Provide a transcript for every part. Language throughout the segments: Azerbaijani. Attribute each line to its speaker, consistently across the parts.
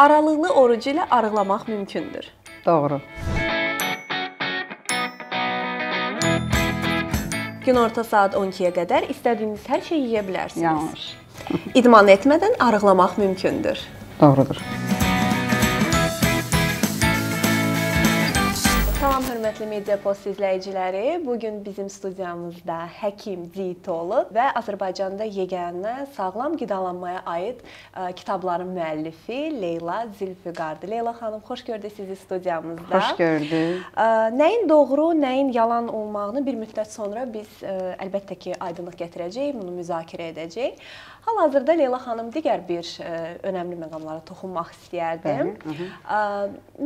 Speaker 1: aralıqlı orucu ilə arıqlamaq mümkündür. Doğru. Günorta saat 12-yə qədər istədiyiniz hər şeyi yeyə bilərsiniz. Yanlış. İdman etmədən arıqlamaq mümkündür. Doğrudur. Salam hörmətli Media Post izləyiciləri. Bu gün bizim studiyamızda həkim, dietoloq və Azərbaycanda yeganə sağlam qidalanmaya aid ə, e, kitabların müəllifi Leyla Zülfüqardır. Leyla xanım, xoş gördük sizi studiyamızda. Xoş
Speaker 2: gördük.
Speaker 1: Ə, e, nəyin doğru, nəyin yalan olmağını bir müddət sonra biz ə, e, əlbəttə ki, aydınlıq gətirəcəyik, bunu müzakirə edəcəyik. Hal-hazırda Leyla xanım digər bir ə, önəmli məqamlara toxunmaq istəyərdim. Bəli, ə,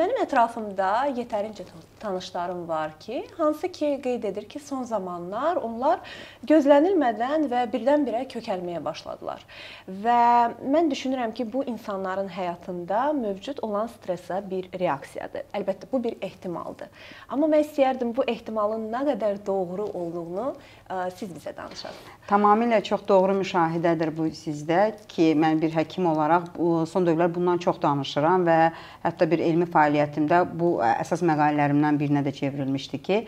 Speaker 1: mənim ətrafımda yetərincə tanış tanışlarım var ki, hansı ki qeyd edir ki, son zamanlar onlar gözlənilmədən və birdən-birə kökəlməyə başladılar. Və mən düşünürəm ki, bu insanların həyatında mövcud olan stressə bir reaksiyadır. Əlbəttə bu bir ehtimaldır. Amma mən istəyərdim bu ehtimalın nə qədər doğru olduğunu ə, e, siz bizə danışasınız.
Speaker 2: Tamamilə çox doğru müşahidədir bu sizdə ki, mən bir həkim olaraq son dövrlər bundan çox danışıram və hətta bir elmi fəaliyyətimdə bu e, əsas məqalələrimdən birini mövqeyinə də çevrilmişdi ki,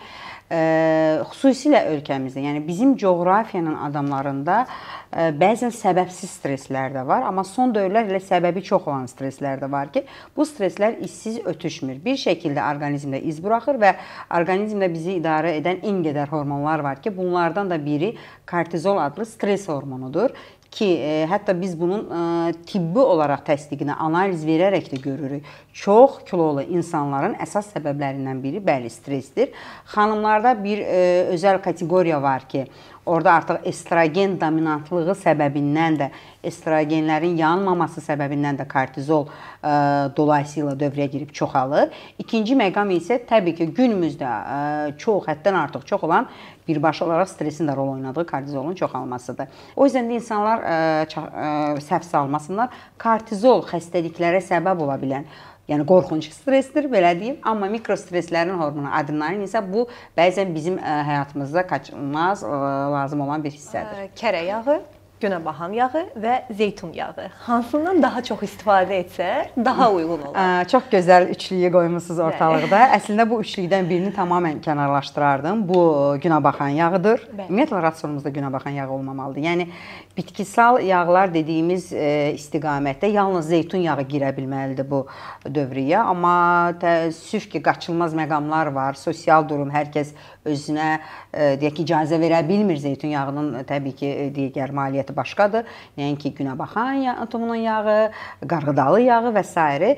Speaker 2: e, xüsusilə ölkəmizdə, yəni bizim coğrafiyanın adamlarında e, bəzən səbəbsiz stresslər də var, amma son dövrlər elə səbəbi çox olan stresslər də var ki, bu stresslər izsiz ötüşmür. Bir şəkildə orqanizmdə iz buraxır və orqanizmdə bizi idarə edən ən qədər hormonlar var ki, bunlardan da biri kortizol adlı stress hormonudur ki, e, hətta biz bunun e, tibbi olaraq təsdiqini analiz verərək də görürük. Çox kilolu insanların əsas səbəblərindən biri bəli stressdir. Xanımlarda bir e, özəl kateqoriya var ki, orada artıq estrogen dominantlığı səbəbindən də estrogenlərin yanmaması səbəbindən də kortizol e, dolayısıyla dövrəyə girib çoxalır. İkinci məqam isə təbii ki, günümüzdə e, çox, həddən artıq çox olan birbaşa olaraq stresin də rol oynadığı kortizolun çoxalmasıdır. O yüzden də insanlar ə, e, ə, e, səhv salmasınlar. Kortizol xəstəliklərə səbəb ola bilən Yəni qorxunc stressdir, belə deyim. Amma mikrostresslərin hormonu adrenalin isə bu bəzən bizim həyatımızda qaçılmaz lazım olan bir hissədir.
Speaker 1: Kərə yağı günəbaham yağı və zeytun yağı. Hansından daha çox istifadə etsə daha
Speaker 2: uyğun olar? Çox gözəl üçlüyü qoymusunuz ortalıqda. Əslində bu üçlükdən birini tamamilə kənarlaşdırardım. Bu günəbaxan yağıdır. Bəli. Ümumiyyətlə rasionumuzda günəbaxan yağ olmamalıdır. Yəni bitkisal yağlar dediyimiz e, istiqamətdə yalnız zeytun yağı girə bilməlidir bu dövriyə, amma təəssüf ki, qaçılmaz məqamlar var. Sosial durum hər kəs özünə e, deyək ki, icazə verə bilmir zeytun yağının e, təbii ki, digər maliyyə keyfiyyəti başqadır. Nəinki yəni günəbaxan atomunun yağı, qarğıdalı yağı və s.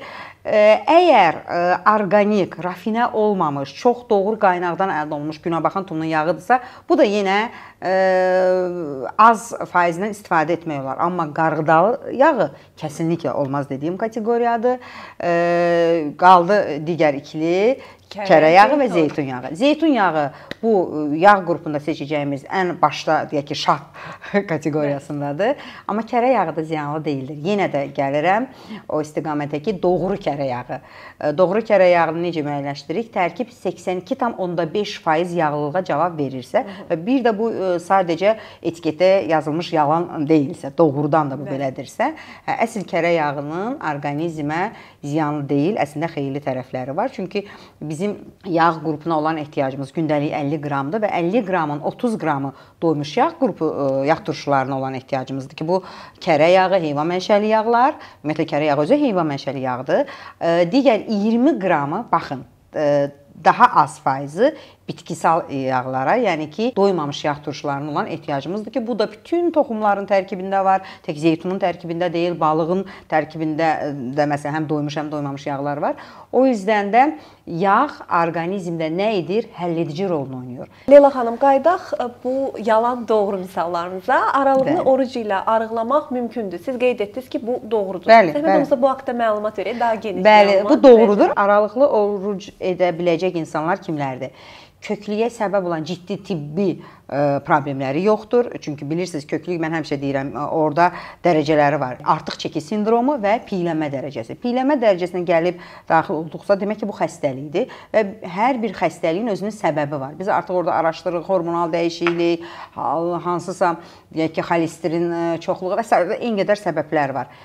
Speaker 2: E, əgər e, orqanik, rafinə olmamış, çox doğru qaynaqdan əldə olunmuş günəbaxan tomunun yağıdırsa, bu da yenə e, az faizindən istifadə etmək olar. Amma qarğıdalı yağı kəsinliklə olmaz dediyim kateqoriyadır. Qaldı digər ikili Kərə, kərə yağı və zeytun yağı. Zeytun yağı bu yağ qrupunda seçəcəyimiz ən başda deyək ki, şah kateqoriyasındadır. Amma kərə yağı da ziyanlı deyildir. Yenə də gəlirəm o istiqamətə ki, doğru kərə yağı. Doğru kərə yağını necə müəyyənləşdiririk? Tərkib 82,5% yağlılığa cavab verirsə və bir də bu sadəcə etiketə yazılmış yalan deyilsə, doğrudan da bu belədirsə, hə, əsl kərə yağının orqanizmə ziyanlı deyil, əslində xeyirli tərəfləri var. Çünki biz bizim yağ qrupuna olan ehtiyacımız gündəlik 50 qramdır və 50 qramın 30 qramı doymuş yağ qrupu e, yağ turşularına olan ehtiyacımızdır ki, bu kərə yağı, heyvan mənşəli yağlar, ümumiyyətlə kərə yağı özü heyvan mənşəli yağdır. E, digər 20 qramı baxın e, daha az faizi bitkisal yağlara, yəni ki, doymamış yağ turşularına olan ehtiyacımızdır ki, bu da bütün toxumların tərkibində var. Tək zeytunun tərkibində deyil, balığın tərkibində e, də məsələn həm doymuş, həm doymamış yağlar var. O yüzdən də yağ orqanizmdə nə edir? Həlledici rolunu oynayır.
Speaker 1: Leyla xanım, qaydaq e, bu yalan doğru misallarınıza. Aralığını oruc ilə arıqlamaq mümkündür. Siz qeyd etdiniz ki, bu doğrudur. Bəli, Zəhmət olmasa bu haqqda məlumat verək, daha geniş. Bəli, bu
Speaker 2: doğrudur. Verək. Aralıqlı oruc edə biləcək yaşayacaq insanlar kimlərdir? köklüyə səbəb olan ciddi tibbi ə, problemləri yoxdur. Çünki bilirsiniz, köklük mən həmişə deyirəm, orada dərəcələri var. Artıq çəki sindromu və piylənmə dərəcəsi. Piylənmə dərəcəsinə gəlib daxil olduqsa, demək ki, bu xəstəlikdir və hər bir xəstəliyin özünün səbəbi var. Biz artıq orada araşdırırıq, hormonal dəyişiklik, hansısa deyək ki, xolesterin çoxluğu və s. ən qədər səbəblər var.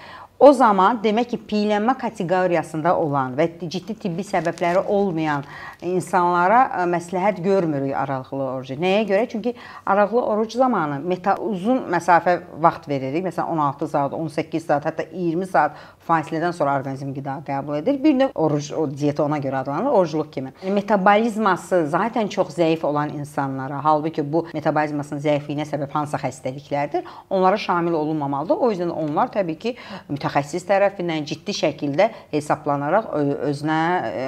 Speaker 2: O zaman demək ki, piylənmə kateqoriyasında olan və ciddi tibbi səbəbləri olmayan insanlara e, məsləhət görmürük araqlı orucu. Nəyə görə? Çünki araqlı oruc zamanı meta uzun məsafə vaxt veririk. Məsələn 16 saat, 18 saat, hətta 20 saat fasilədən sonra orqanizm qida qəbul edir. Bir növ oruc o diyet ona görə adlanır, orucluq kimi. E, metabolizması zaten çox zəif olan insanlara, halbuki bu metabolizmasının zəifliyinə səbəb hansı xəstəliklərdir, onlara şamil olunmamalıdır. O yüzden onlar təbii ki mütəxəssis mütəxəssis tərəfindən ciddi şəkildə hesablanaraq özünə e,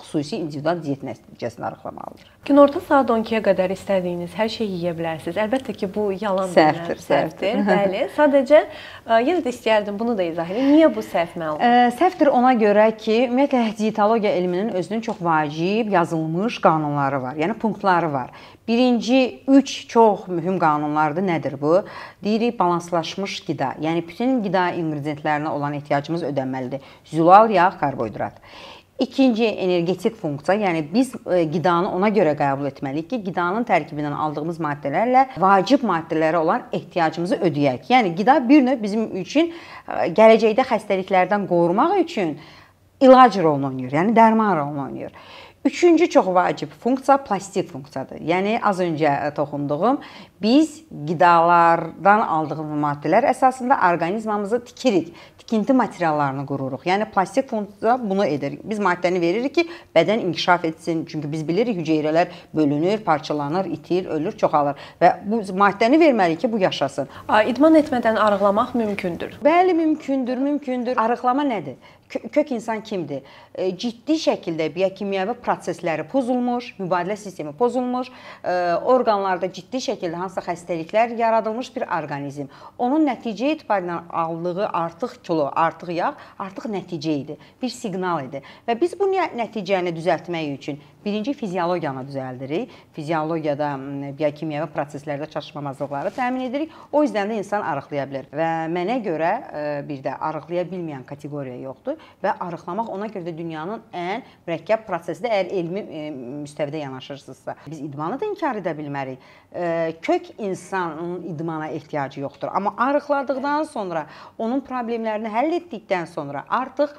Speaker 2: xüsusi individual diet nəticəsini arıqlamalıdır.
Speaker 1: Günorta saat 12-yə qədər istədiyiniz hər şeyi yeyə bilərsiniz. Əlbəttə ki, bu yalan səhvdir, səhvdir. Bəli. Sadəcə e, yenə də istəyərdim bunu da izah edin. Niyə bu səhv məlum?
Speaker 2: E, səhvdir ona görə ki, ümumiyyətlə dietologiya elminin özünün çox vacib yazılmış qanunları var. Yəni punktları var. Birinci 3 çox mühüm qanunlardır. Nədir bu? Deyirik balanslaşmış qida. Yəni bütün qida inqridiyentləri vitamin-minerallərinə olan ehtiyacımız ödənməlidir. Zülal yağ, karbohidrat. İkinci energetik funksiya, yəni biz e, qidanı ona görə qəbul etməliyik ki, qidanın tərkibindən aldığımız maddələrlə vacib maddələrə olan ehtiyacımızı ödəyək. Yəni qida bir növ bizim üçün e, gələcəkdə xəstəliklərdən qorumaq üçün ilac rolunu oynayır, yəni dərman rolunu oynayır. Üçüncü çox vacib funksiya plastik funksiyadır. Yəni az öncə e, toxunduğum biz qidalardan aldığımız maddələr əsasında orqanizmamızı tikirik. Tikinti materiallarını qururuq. Yəni plastik funksiya bunu edir. Biz maddəni veririk ki, bədən inkişaf etsin. Çünki biz bilirik hüceyrələr bölünür, parçalanır, itir, ölür, çoxalır və bu maddəni verməliyik ki, bu yaşasın. İdman etmədən arıqlamaq mümkündür. Bəli, mümkündür, mümkündür. Arıqlama nədir? kök insan kimdir? E, ciddi şəkildə biokimyəvi prosesləri pozulmuş, mübadilə sistemi pozulmuş, e, orqanlarda ciddi şəkildə hansı hansısa xəstəliklər yaradılmış bir orqanizm. Onun nəticə etibarilə aldığı artıq kilo, artıq yağ artıq nəticə idi, bir siqnal idi. Və biz bu nəticəni düzəltmək üçün Birinci fiziologiyanı düzəldirik. Fiziologiyada biokimyəvi proseslərdə çatışmamazlıqları təmin edirik. O yüzdən də insan arıqlaya bilər. Və mənə görə e, bir də arıqlaya bilməyən kateqoriya yoxdur və arıqlamaq ona görə də dünyanın ən mürəkkəb prosesidir. Əgər elmi e, müstəvidə yanaşırsınızsa, biz idmanı da inkar edə bilmərik. E, kök insanın idmana ehtiyacı yoxdur. Amma arıqladıqdan sonra, onun problemlərini həll etdikdən sonra artıq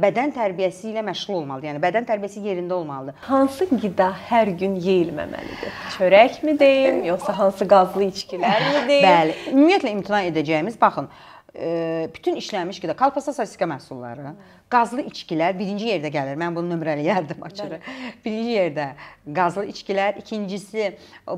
Speaker 2: bədən tərbiyəsi ilə məşğul olmalıdır. Yəni bədən tərbiyəsi yerində olmalıdır. Hansı qida hər gün yeyilməməlidir? Çörəkmi deyim, yoxsa hansı qazlı içkilərmi deyim? Bəli. Ümumiyyətlə imtina edəcəyimiz baxın, e, bütün işlənmiş qida, kolbasa, sosiska məhsulları, Qazlı içkilər birinci yerdə gəlir. Mən bunu nömrələyərdim açığı. Birinci yerdə qazlı içkilər, ikincisi e,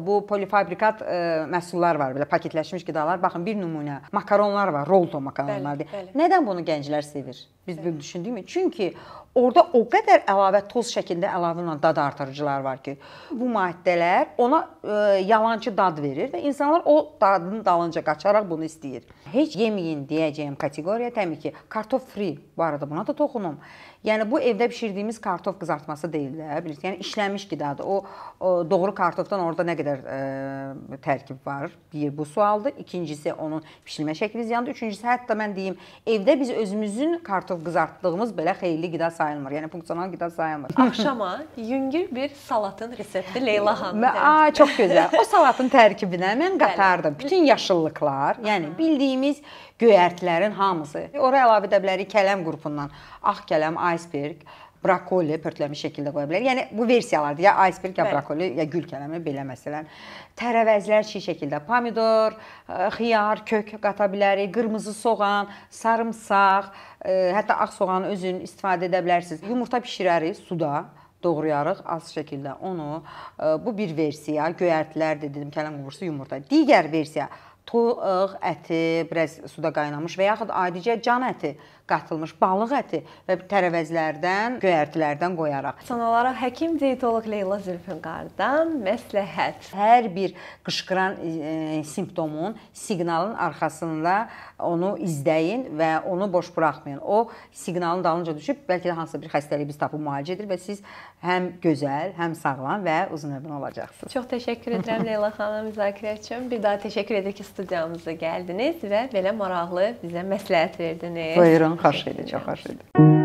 Speaker 2: bu polifabrikat ə, e, məhsullar var, belə paketləşmiş qidalar. Baxın bir nümunə makaronlar var, rolto makaronlar bəli, bəli. Nədən bunu gənclər sevir? Biz bunu düşündükmü? Çünki orada o qədər əlavə toz şəklində əlavə olan dad artırıcılar var ki, bu maddələr ona ə, e, yalançı dad verir və insanlar o dadın dalınca qaçaraq bunu istəyir. Heç yeməyin deyəcəyim kateqoriya təbii ki, kartof free bu arada buna da خونم Yəni bu evdə bişirdiyimiz kartof qızartması deyil də, bilirsiniz. Yəni işlənmiş qidadır. O, o doğru kartofdan orada nə qədər ə, e, tərkib var? Bir bu sualdır. İkincisi onun bişirilmə şəkli ziyandır. Üçüncüsü hətta mən deyim, evdə biz özümüzün kartof qızartdığımız belə xeyirli qida sayılmır. Yəni funksional qida sayılmır. Axşama
Speaker 1: yüngül bir salatın resepti Leyla xanım. A, çox gözəl.
Speaker 2: O salatın tərkibinə mən qatardım. Bütün yaşıllıqlar, yəni
Speaker 1: bildiyimiz
Speaker 2: göyərtlərin hamısı. Ora əlavə edə bilərik kələm qrupundan. Ağ ah, kələm, ay iceberg, brokoli pörtləmiş şəkildə qoya bilər. Yəni bu versiyalardır. Ya iceberg, ya Bəli. brokoli, ya gül kələmi belə məsələn. Tərəvəzlər çiy şəkildə pomidor, e, xiyar, kök qata bilərik, qırmızı soğan, sarımsaq, e, hətta ağ soğanı özün istifadə edə bilərsiniz. Yumurta bişirərik suda doğrayarıq az şəkildə onu. E, bu bir versiya, göyərtilər dedim, kələm qovursu, yumurta. Digər versiya toyuq əti, biraz suda qaynamış və yaxud adicə can əti qatılmış balıq əti və tərəvəzlərdən, göyərtilərdən qoyaraq. Son olaraq həkim dietoloq Leyla Zülfünqardan məsləhət. Hər bir qışqıran e, e, simptomun, siqnalın arxasında onu izləyin və onu boş buraxmayın. O siqnalın dalınca düşüb bəlkə də hansısa bir xəstəliyi biz tapıb müalicə edir və siz həm gözəl, həm sağlam və uzun ömürlü olacaqsınız.
Speaker 1: Çox təşəkkür edirəm Leyla xanım müzakirə üçün. Bir daha təşəkkür edirik ki, studiyamıza gəldiniz və belə maraqlı bizə məsləhət verdiniz. Buyurun,
Speaker 2: xoş idi, çox xoş idi.